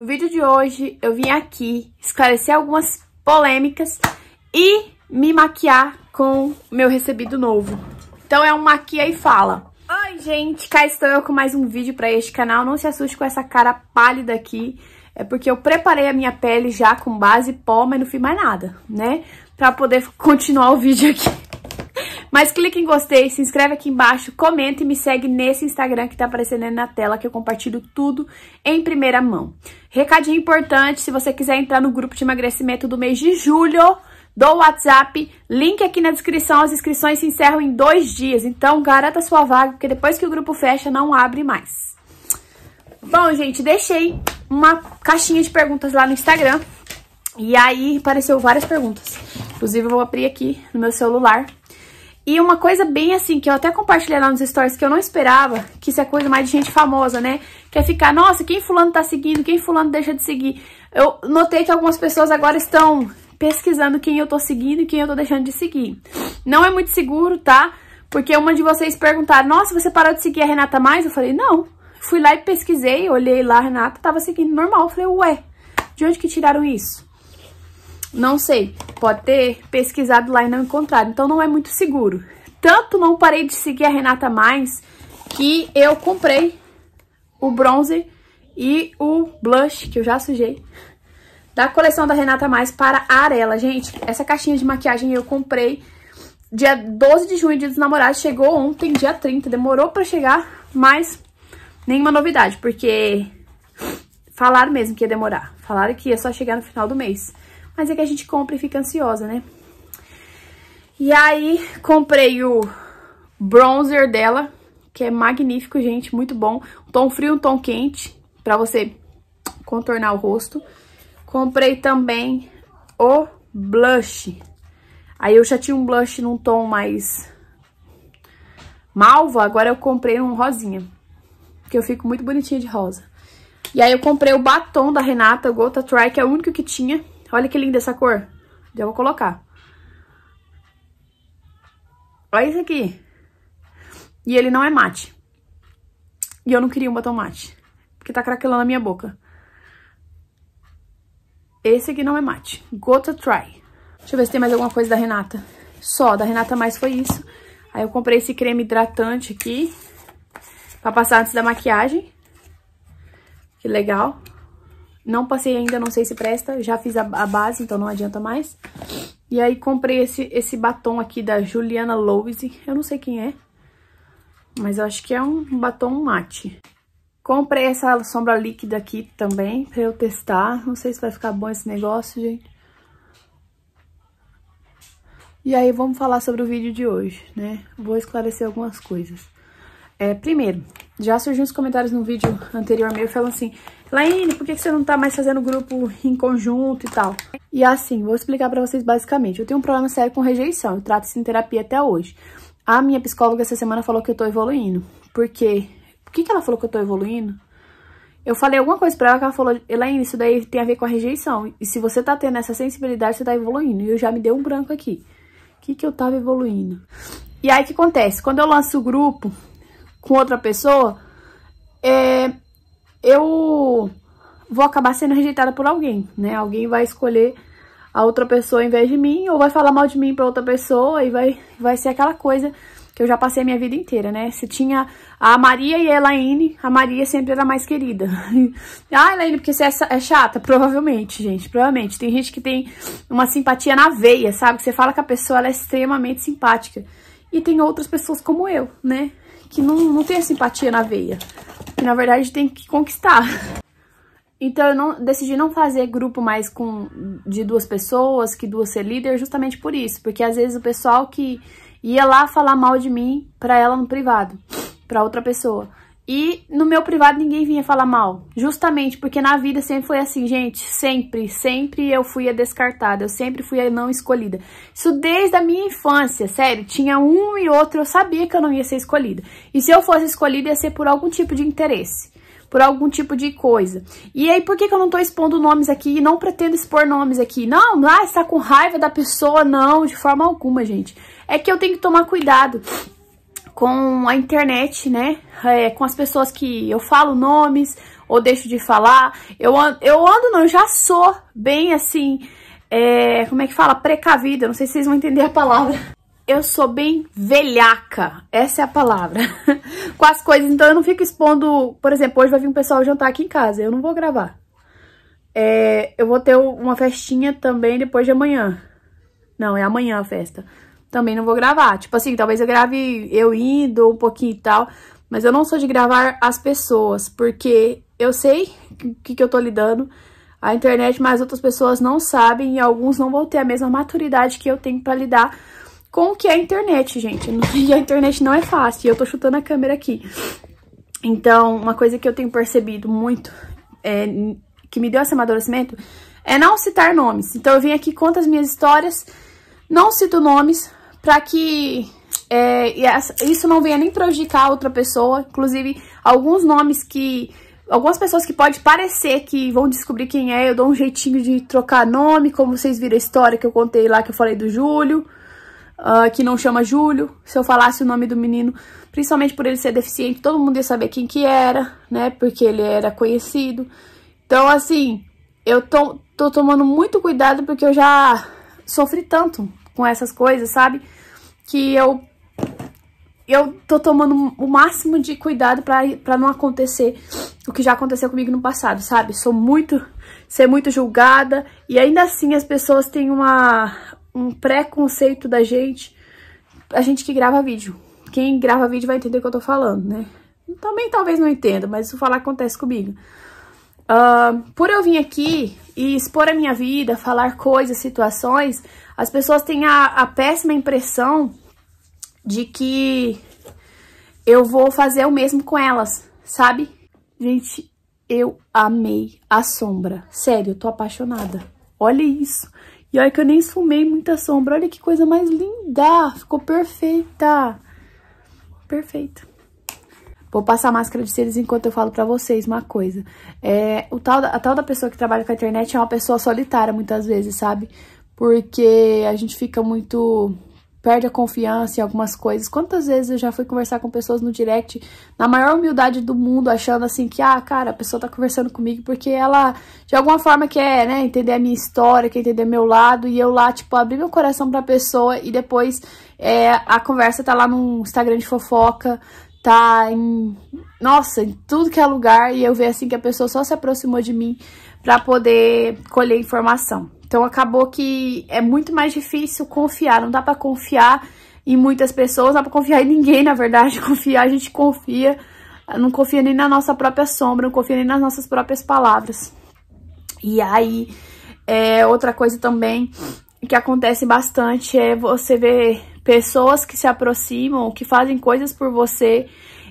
No vídeo de hoje eu vim aqui esclarecer algumas polêmicas e me maquiar com meu recebido novo. Então é um maquia e fala. Oi gente, cá estou eu com mais um vídeo para este canal. Não se assuste com essa cara pálida aqui. É porque eu preparei a minha pele já com base pó, mas não fiz mais nada, né? Pra poder continuar o vídeo aqui. Mas clique em gostei, se inscreve aqui embaixo, comenta e me segue nesse Instagram que tá aparecendo aí na tela, que eu compartilho tudo em primeira mão. Recadinho importante, se você quiser entrar no grupo de emagrecimento do mês de julho, do WhatsApp. Link aqui na descrição. As inscrições se encerram em dois dias. Então, garanta sua vaga, porque depois que o grupo fecha, não abre mais. Bom, gente, deixei uma caixinha de perguntas lá no Instagram. E aí, apareceu várias perguntas. Inclusive, eu vou abrir aqui no meu celular e uma coisa bem assim, que eu até compartilhei lá nos stories, que eu não esperava, que isso é coisa mais de gente famosa, né? Que é ficar, nossa, quem fulano tá seguindo, quem fulano deixa de seguir. Eu notei que algumas pessoas agora estão pesquisando quem eu tô seguindo e quem eu tô deixando de seguir. Não é muito seguro, tá? Porque uma de vocês perguntaram, nossa, você parou de seguir a Renata mais? Eu falei, não. Fui lá e pesquisei, olhei lá, a Renata tava seguindo normal. Eu falei, ué, de onde que tiraram isso? não sei, pode ter pesquisado lá e não encontrado, então não é muito seguro. Tanto não parei de seguir a Renata mais que eu comprei o bronze e o blush, que eu já sujei, da coleção da Renata Mais para a Arela. Gente, essa caixinha de maquiagem eu comprei dia 12 de junho, dia dos namorados, chegou ontem, dia 30, demorou para chegar, mas nenhuma novidade, porque falaram mesmo que ia demorar, falaram que ia só chegar no final do mês. Mas é que a gente compra e fica ansiosa, né? E aí, comprei o bronzer dela, que é magnífico, gente, muito bom. Um tom frio, um tom quente, pra você contornar o rosto. Comprei também o blush. Aí eu já tinha um blush num tom mais malva, agora eu comprei um rosinha. Porque eu fico muito bonitinha de rosa. E aí eu comprei o batom da Renata, Gota Try, que é o único que tinha. Olha que linda essa cor. Já vou colocar. Olha isso aqui. E ele não é mate. E eu não queria um batom mate. Porque tá craquelando a minha boca. Esse aqui não é mate. to Try. Deixa eu ver se tem mais alguma coisa da Renata. Só, da Renata mais foi isso. Aí eu comprei esse creme hidratante aqui. Pra passar antes da maquiagem. Que legal. Não passei ainda, não sei se presta. Já fiz a, a base, então não adianta mais. E aí comprei esse, esse batom aqui da Juliana Loews. Eu não sei quem é, mas eu acho que é um batom mate. Comprei essa sombra líquida aqui também pra eu testar. Não sei se vai ficar bom esse negócio, gente. E aí vamos falar sobre o vídeo de hoje, né? Vou esclarecer algumas coisas. É, primeiro, já surgiu uns comentários no vídeo anterior meu falando assim, Laine, por que você não tá mais fazendo grupo em conjunto e tal? E assim, vou explicar pra vocês basicamente. Eu tenho um problema sério com rejeição, eu trato isso em terapia até hoje. A minha psicóloga essa semana falou que eu tô evoluindo. Por quê? por que, que ela falou que eu tô evoluindo? Eu falei alguma coisa pra ela que ela falou, Elaine, isso daí tem a ver com a rejeição. E se você tá tendo essa sensibilidade, você tá evoluindo. E eu já me dei um branco aqui. O que que eu tava evoluindo? E aí, o que acontece? Quando eu lanço o grupo com outra pessoa, é, eu vou acabar sendo rejeitada por alguém, né? Alguém vai escolher a outra pessoa em vez de mim, ou vai falar mal de mim pra outra pessoa, e vai, vai ser aquela coisa que eu já passei a minha vida inteira, né? Se tinha a Maria e a Elaine, a Maria sempre era mais querida. ah, Elaine, porque você é, é chata? Provavelmente, gente, provavelmente. Tem gente que tem uma simpatia na veia, sabe? Que você fala que a pessoa ela é extremamente simpática. E tem outras pessoas como eu, né? que não, não tem a simpatia na veia. Que na verdade tem que conquistar. Então eu não, decidi não fazer grupo mais com de duas pessoas, que duas ser líder, justamente por isso. Porque às vezes o pessoal que ia lá falar mal de mim pra ela no privado, pra outra pessoa. E no meu privado ninguém vinha falar mal, justamente porque na vida sempre foi assim, gente, sempre, sempre eu fui a descartada, eu sempre fui a não escolhida. Isso desde a minha infância, sério, tinha um e outro, eu sabia que eu não ia ser escolhida. E se eu fosse escolhida ia ser por algum tipo de interesse, por algum tipo de coisa. E aí por que, que eu não tô expondo nomes aqui e não pretendo expor nomes aqui? Não, lá está com raiva da pessoa, não, de forma alguma, gente. É que eu tenho que tomar cuidado com a internet, né? É, com as pessoas que eu falo nomes ou deixo de falar. Eu ando, eu ando não, eu já sou bem assim, é, como é que fala? Precavida, não sei se vocês vão entender a palavra. Eu sou bem velhaca, essa é a palavra, com as coisas. Então eu não fico expondo, por exemplo, hoje vai vir um pessoal jantar aqui em casa, eu não vou gravar. É, eu vou ter uma festinha também depois de amanhã. Não, é amanhã a festa também não vou gravar. Tipo assim, talvez eu grave eu indo um pouquinho e tal, mas eu não sou de gravar as pessoas, porque eu sei o que, que eu tô lidando, a internet, mas outras pessoas não sabem e alguns não vão ter a mesma maturidade que eu tenho para lidar com o que é a internet, gente. E a internet não é fácil, eu tô chutando a câmera aqui. Então, uma coisa que eu tenho percebido muito, é, que me deu esse amadurecimento, é não citar nomes. Então, eu vim aqui, conto as minhas histórias, não cito nomes, para que é, isso não venha nem prejudicar outra pessoa. Inclusive, alguns nomes que... Algumas pessoas que pode parecer que vão descobrir quem é, eu dou um jeitinho de trocar nome, como vocês viram a história que eu contei lá, que eu falei do Júlio, uh, que não chama Júlio. Se eu falasse o nome do menino, principalmente por ele ser deficiente, todo mundo ia saber quem que era, né, porque ele era conhecido. Então, assim, eu tô, tô tomando muito cuidado porque eu já sofri tanto com essas coisas, sabe? Que eu eu tô tomando o máximo de cuidado para não acontecer o que já aconteceu comigo no passado, sabe? Sou muito, ser muito julgada e ainda assim as pessoas têm uma, um preconceito da gente, a gente que grava vídeo. Quem grava vídeo vai entender o que eu tô falando, né? Também talvez não entenda, mas isso falar acontece comigo. Uh, por eu vir aqui e expor a minha vida, falar coisas, situações, as pessoas têm a, a péssima impressão de que eu vou fazer o mesmo com elas, sabe? Gente, eu amei a sombra. Sério, eu tô apaixonada. Olha isso. E olha que eu nem esfumei muita sombra. Olha que coisa mais linda. Ficou perfeita. Perfeita. Vou passar a máscara de seres enquanto eu falo pra vocês uma coisa. É, o tal da, a tal da pessoa que trabalha com a internet é uma pessoa solitária muitas vezes, sabe? porque a gente fica muito perde a confiança em algumas coisas. Quantas vezes eu já fui conversar com pessoas no direct, na maior humildade do mundo, achando assim que, ah, cara, a pessoa tá conversando comigo porque ela, de alguma forma, quer, né, entender a minha história, quer entender meu lado, e eu lá, tipo, abri meu coração pra pessoa e depois é, a conversa tá lá no Instagram de fofoca, tá em, nossa, em tudo que é lugar, e eu vejo assim que a pessoa só se aproximou de mim pra poder colher informação. Então acabou que é muito mais difícil confiar, não dá para confiar em muitas pessoas, não dá pra confiar em ninguém, na verdade, confiar a gente confia, não confia nem na nossa própria sombra, não confia nem nas nossas próprias palavras. E aí, é, outra coisa também que acontece bastante é você ver pessoas que se aproximam, que fazem coisas por você.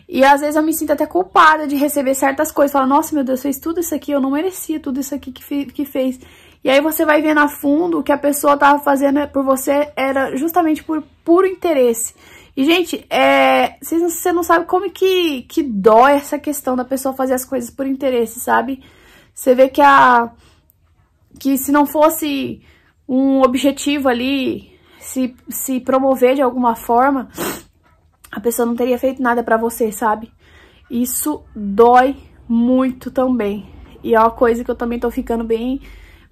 E às vezes eu me sinto até culpada de receber certas coisas. Falo, nossa, meu Deus, fez tudo isso aqui, eu não merecia tudo isso aqui que, que fez. E aí você vai vendo a fundo o que a pessoa estava fazendo por você era justamente por puro interesse. E, gente, é, você não sabe como que, que dói essa questão da pessoa fazer as coisas por interesse, sabe? Você vê que a... Que se não fosse um objetivo ali, se, se promover de alguma forma, a pessoa não teria feito nada pra você, sabe? Isso dói muito também. E é uma coisa que eu também tô ficando bem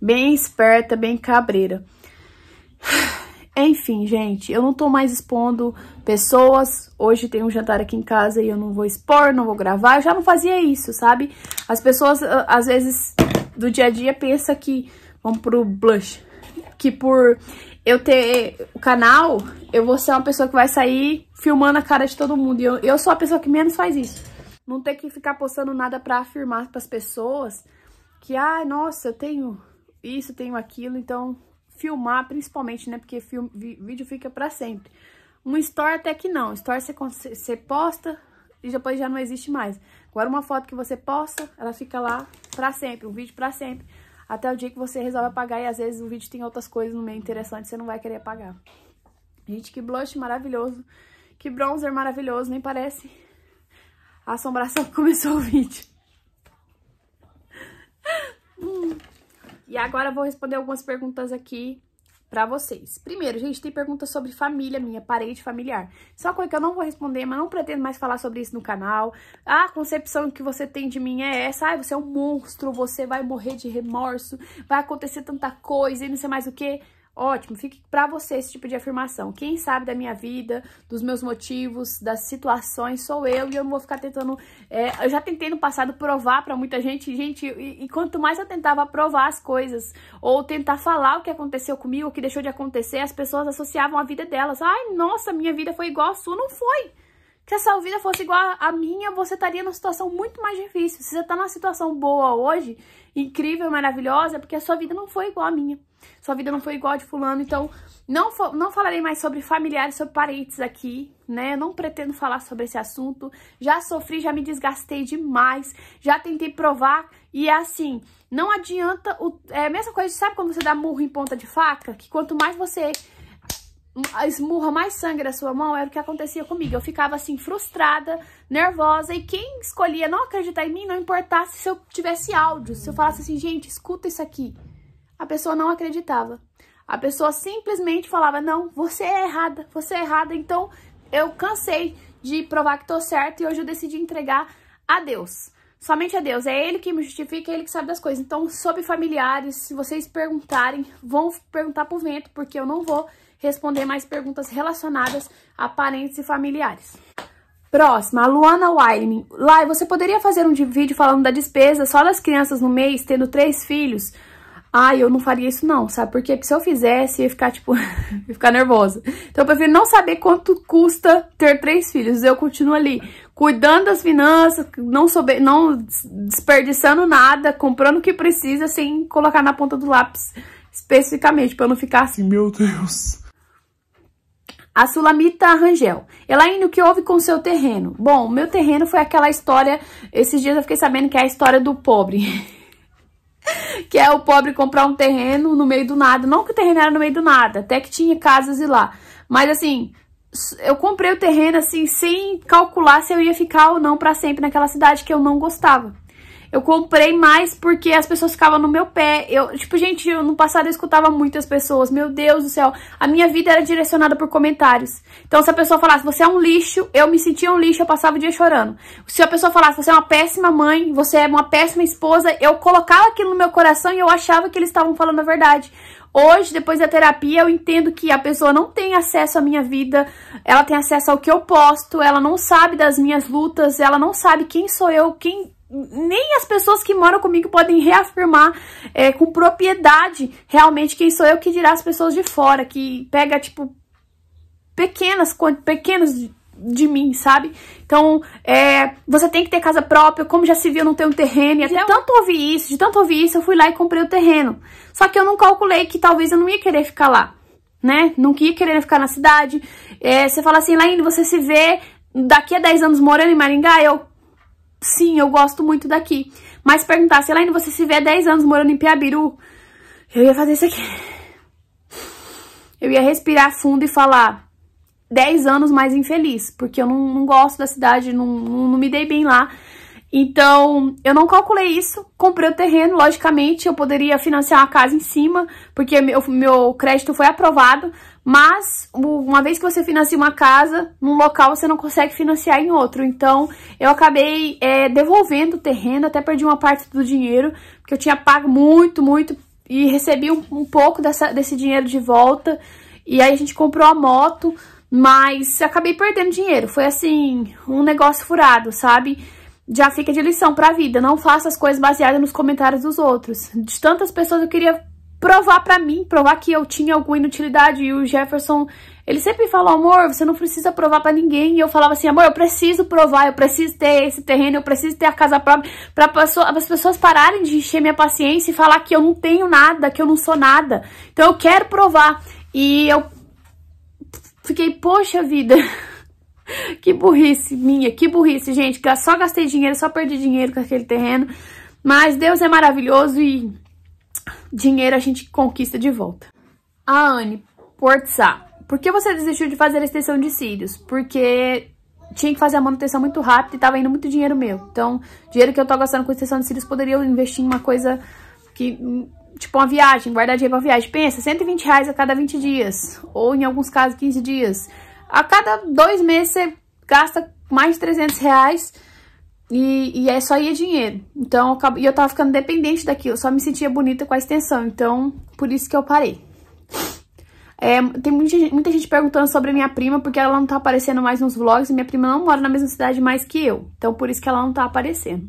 bem esperta, bem cabreira. Enfim, gente, eu não tô mais expondo pessoas. Hoje tem um jantar aqui em casa e eu não vou expor, não vou gravar. Eu já não fazia isso, sabe? As pessoas, ah, às vezes, do dia a dia, pensa que... Vamos pro blush. Que por eu ter o canal, eu vou ser uma pessoa que vai sair filmando a cara de todo mundo. E eu, eu sou a pessoa que menos faz isso. Não ter que ficar postando nada pra afirmar pras pessoas que, ah, nossa, eu tenho isso, tenho aquilo, então filmar principalmente, né? Porque filme, vídeo fica para sempre. Um store até que não, store você, você posta e depois já não existe mais. Agora uma foto que você posta, ela fica lá para sempre, um vídeo para sempre, até o dia que você resolve apagar e às vezes o vídeo tem outras coisas no meio interessantes, você não vai querer apagar. Gente, que blush maravilhoso, que bronzer maravilhoso, nem parece a assombração que começou o vídeo. hum. E agora eu vou responder algumas perguntas aqui para vocês. Primeiro, gente, tem perguntas sobre família minha, parede familiar. Só coisa que eu não vou responder, mas não pretendo mais falar sobre isso no canal. a concepção que você tem de mim é essa. Ai, você é um monstro, você vai morrer de remorso, vai acontecer tanta coisa e não sei mais o que. Ótimo, fique para você esse tipo de afirmação. Quem sabe da minha vida, dos meus motivos, das situações, sou eu e eu não vou ficar tentando. É, eu já tentei no passado provar para muita gente, gente, e, e, quanto mais eu tentava provar as coisas, ou tentar falar o que aconteceu comigo, o que deixou de acontecer, as pessoas associavam a vida delas. Ai, nossa, minha vida foi igual a sua, não foi. Se a sua vida fosse igual à minha, você estaria numa situação muito mais difícil. Se você está numa situação boa hoje, incrível, maravilhosa, é porque a sua vida não foi igual à minha. Sua vida não foi igual a de fulano. Então, não, não falarei mais sobre familiares, sobre parentes aqui, né? Eu não pretendo falar sobre esse assunto. Já sofri, já me desgastei demais. Já tentei provar. E é assim, não adianta... O, é a mesma coisa, sabe quando você dá murro em ponta de faca? Que quanto mais você esmurra mais sangue da sua mão era o que acontecia comigo. Eu ficava assim, frustrada, nervosa, e quem escolhia não acreditar em mim, não importasse se eu tivesse áudio, se eu falasse assim, gente, escuta isso aqui. A pessoa não acreditava. A pessoa simplesmente falava, não, você é errada, você é errada. Então, eu cansei de provar que tô certo e hoje eu decidi entregar a Deus. Somente a Deus, é Ele que me justifica, é Ele que sabe das coisas. Então, sobre familiares, se vocês perguntarem, vão perguntar pro vento, porque eu não vou responder mais perguntas relacionadas a parentes e familiares. Próxima, a Luana Wiley. Lá, você poderia fazer um vídeo falando da despesa só das crianças no mês, tendo três filhos? Ai, eu não faria isso não, sabe? Porque, se eu fizesse, ia ficar, tipo, ia ficar nervosa. Então, eu prefiro não saber quanto custa ter três filhos. Eu continuo ali, cuidando das finanças, não, soube, não desperdiçando nada, comprando o que precisa, sem colocar na ponta do lápis especificamente, pra eu não ficar assim, meu Deus a Sulamita Rangel. Elaine, o que houve com seu terreno? Bom, meu terreno foi aquela história... Esses dias eu fiquei sabendo que é a história do pobre. que é o pobre comprar um terreno no meio do nada. Não que o terreno era no meio do nada, até que tinha casas e lá. Mas assim, eu comprei o terreno assim, sem calcular se eu ia ficar ou não para sempre naquela cidade que eu não gostava. Eu comprei mais porque as pessoas ficavam no meu pé. Eu, tipo, gente, eu, no passado eu escutava muitas pessoas. Meu Deus do céu, a minha vida era direcionada por comentários. Então, se a pessoa falasse, você é um lixo, eu me sentia um lixo, eu passava o dia chorando. Se a pessoa falasse, você é uma péssima mãe, você é uma péssima esposa, eu colocava aquilo no meu coração e eu achava que eles estavam falando a verdade. Hoje, depois da terapia, eu entendo que a pessoa não tem acesso à minha vida, ela tem acesso ao que eu posto, ela não sabe das minhas lutas, ela não sabe quem sou eu, quem nem as pessoas que moram comigo podem reafirmar é, com propriedade realmente quem sou eu que dirá as pessoas de fora, que pega, tipo, pequenas, pequenas de mim, sabe? Então, é, você tem que ter casa própria, como já se viu, não tem um terreno. E de é tanto ouvir isso, de tanto ouvir isso, eu fui lá e comprei o terreno. Só que eu não calculei que talvez eu não ia querer ficar lá, né? Não ia querer ficar na cidade. É, você fala assim, Laine, você se vê daqui a 10 anos morando em Maringá? Eu, sim, eu gosto muito daqui. Mas perguntar, se Elaine, você se vê há 10 anos morando em Piabiru, eu ia fazer isso aqui. Eu ia respirar fundo e falar 10 anos mais infeliz, porque eu não, não gosto da cidade, não, não, não me dei bem lá. Então, eu não calculei isso. Comprei o terreno, logicamente, eu poderia financiar a casa em cima, porque meu, meu crédito foi aprovado, mas uma vez que você financia uma casa num local, você não consegue financiar em outro. Então, eu acabei é, devolvendo o terreno, até perdi uma parte do dinheiro, porque eu tinha pago muito, muito, e recebi um, um pouco dessa, desse dinheiro de volta. E aí a gente comprou a moto, mas acabei perdendo dinheiro. Foi assim, um negócio furado, sabe? já fica de lição pra vida. Não faça as coisas baseadas nos comentários dos outros. De tantas pessoas eu queria provar pra mim, provar que eu tinha alguma inutilidade. E o Jefferson, ele sempre falou, amor, você não precisa provar pra ninguém. E eu falava assim, amor, eu preciso provar, eu preciso ter esse terreno, eu preciso ter a casa própria. Pra pessoa, as pessoas pararem de encher minha paciência e falar que eu não tenho nada, que eu não sou nada. Então eu quero provar. E eu fiquei, poxa vida... que burrice minha, que burrice, gente. Que só gastei dinheiro, só perdi dinheiro com aquele terreno. Mas Deus é maravilhoso e dinheiro a gente conquista de volta. A ah, Anne Portsá. Por que você desistiu de fazer a extensão de cílios? Porque tinha que fazer a manutenção muito rápido e tava indo muito dinheiro meu. Então, dinheiro que eu tô gastando com extensão de cílios, poderia eu investir em uma coisa que... Hum, tipo uma viagem, guardar dinheiro pra viagem. Pensa, 120 reais a cada 20 dias. Ou, em alguns casos, 15 dias a cada dois meses você gasta mais de 300 reais e, e é só ia dinheiro. Então, eu, e eu tava ficando dependente daquilo, só me sentia bonita com a extensão. Então, por isso que eu parei. É, tem muita, muita gente perguntando sobre minha prima, porque ela não tá aparecendo mais nos vlogs, e minha prima não mora na mesma cidade mais que eu. Então, por isso que ela não tá aparecendo.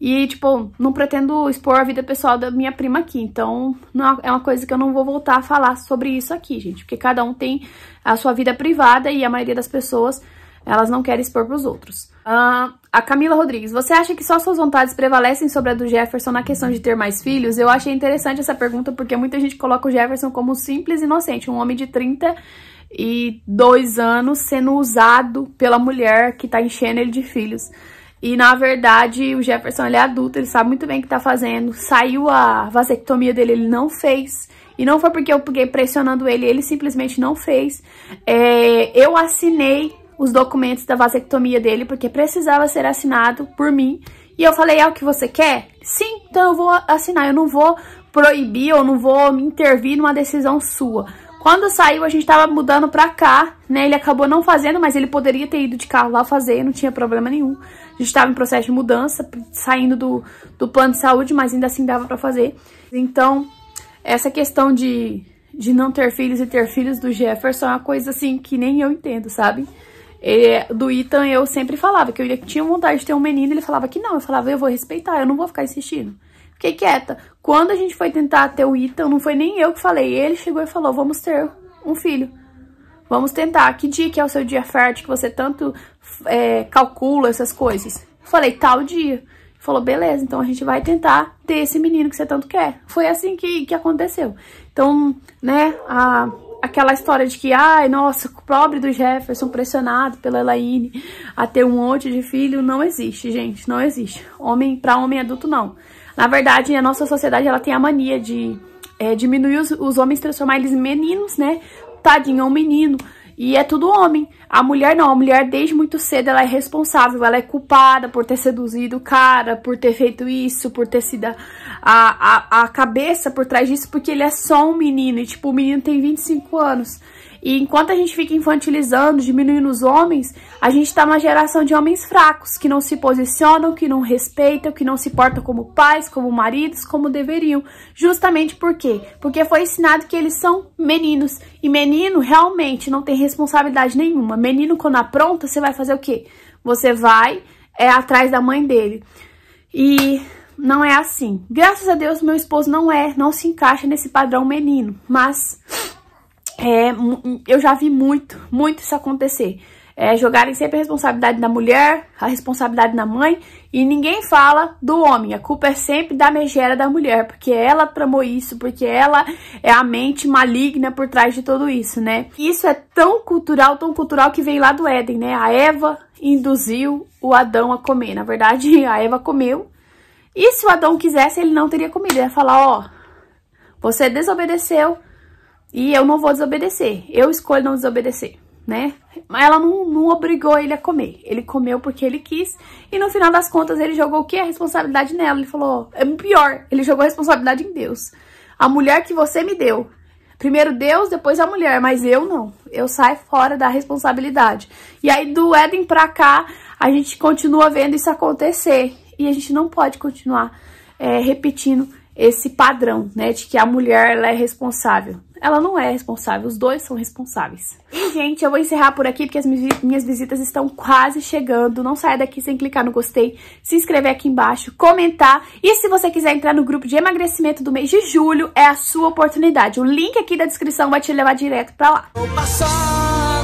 E, tipo, não pretendo expor a vida pessoal da minha prima aqui. Então, não, é, é uma coisa que eu não vou voltar a falar sobre isso aqui, gente. Porque cada um tem a sua vida privada e a maioria das pessoas elas não querem expor pros outros. Uh, a Camila Rodrigues, você acha que só suas vontades prevalecem sobre a do Jefferson na questão de ter mais filhos? Eu achei interessante essa pergunta porque muita gente coloca o Jefferson como simples e inocente, um homem de 32 anos sendo usado pela mulher que tá enchendo ele de filhos. E na verdade, o Jefferson ele é adulto, ele sabe muito bem o que tá fazendo. Saiu a vasectomia dele, ele não fez. E não foi porque eu fiquei pressionando ele, ele simplesmente não fez. É, eu assinei os documentos da vasectomia dele, porque precisava ser assinado por mim. E eu falei, é o que você quer? Sim, então eu vou assinar, eu não vou proibir ou não vou me intervir numa decisão sua. Quando saiu, a gente tava mudando pra cá, né? Ele acabou não fazendo, mas ele poderia ter ido de carro lá fazer, não tinha problema nenhum. A gente tava em processo de mudança, saindo do, do plano de saúde, mas ainda assim dava pra fazer. Então, essa questão de, de não ter filhos e ter filhos do Jefferson é uma coisa assim que nem eu entendo, sabe? Ele, é, do Ethan, eu sempre falava que eu tinha vontade de ter um menino, ele falava que não. Eu falava, eu vou respeitar, eu não vou ficar insistindo. Fiquei quieta. Quando a gente foi tentar ter o Ethan, não foi nem eu que falei. Ele chegou e falou, vamos ter um filho. Vamos tentar. Que dia que é o seu dia fértil, que você tanto é, calcula essas coisas? Falei, tal dia. Falou, beleza, então a gente vai tentar ter esse menino que você tanto quer. Foi assim que, que aconteceu. Então, né, a aquela história de que, ai, nossa, pobre do Jefferson pressionado pela Elaine a ter um monte de filho, não existe, gente, não existe. Homem para homem adulto não. Na verdade, a nossa sociedade ela tem a mania de é, diminuir os, os homens, transformar eles em meninos, né? Tadinho, é um menino. E é tudo homem. A mulher não, a mulher desde muito cedo ela é responsável, ela é culpada por ter seduzido o cara, por ter feito isso, por ter sido a, a, a cabeça por trás disso, porque ele é só um menino. E tipo, o menino tem 25 anos. E enquanto a gente fica infantilizando, diminuindo os homens, a gente está numa geração de homens fracos, que não se posicionam, que não respeitam, que não se portam como pais, como maridos, como deveriam. Justamente por quê? Porque foi ensinado que eles são meninos. E menino realmente não tem responsabilidade nenhuma. Menino, quando apronta, você vai fazer o quê? Você vai é, atrás da mãe dele. E não é assim. Graças a Deus, meu esposo não é, não se encaixa nesse padrão menino. Mas é, hum, eu já vi muito, muito isso acontecer. É, jogarem sempre a responsabilidade na mulher, a responsabilidade na mãe, e ninguém fala do homem. A culpa é sempre da megera da mulher, porque ela tramou isso, porque ela é a mente maligna por trás de tudo isso, né? Isso é tão cultural, tão cultural que vem lá do Éden, né? A Eva induziu o Adão a comer. Na verdade, a Eva comeu. E se o Adão quisesse, ele não teria comido. Ele ia falar, ó, você desobedeceu, e eu não vou desobedecer. Eu escolho não desobedecer, né? Mas ela não, não obrigou ele a comer. Ele comeu porque ele quis. E no final das contas, ele jogou o que A responsabilidade nela. Ele falou, é pior, ele jogou a responsabilidade em Deus. A mulher que você me deu. Primeiro Deus, depois a mulher, mas eu não. Eu saio fora da responsabilidade. E aí do Éden pra cá, a gente continua vendo isso acontecer. E a gente não pode continuar é, repetindo esse padrão, né? De que a mulher ela é responsável ela não é responsável, os dois são responsáveis. E, gente, eu vou encerrar por aqui porque as minhas visitas estão quase chegando. Não saia daqui sem clicar no gostei, se inscrever aqui embaixo, comentar. E se você quiser entrar no grupo de emagrecimento do mês de julho, é a sua oportunidade. O link aqui da descrição vai te levar direto pra lá. Vou passar.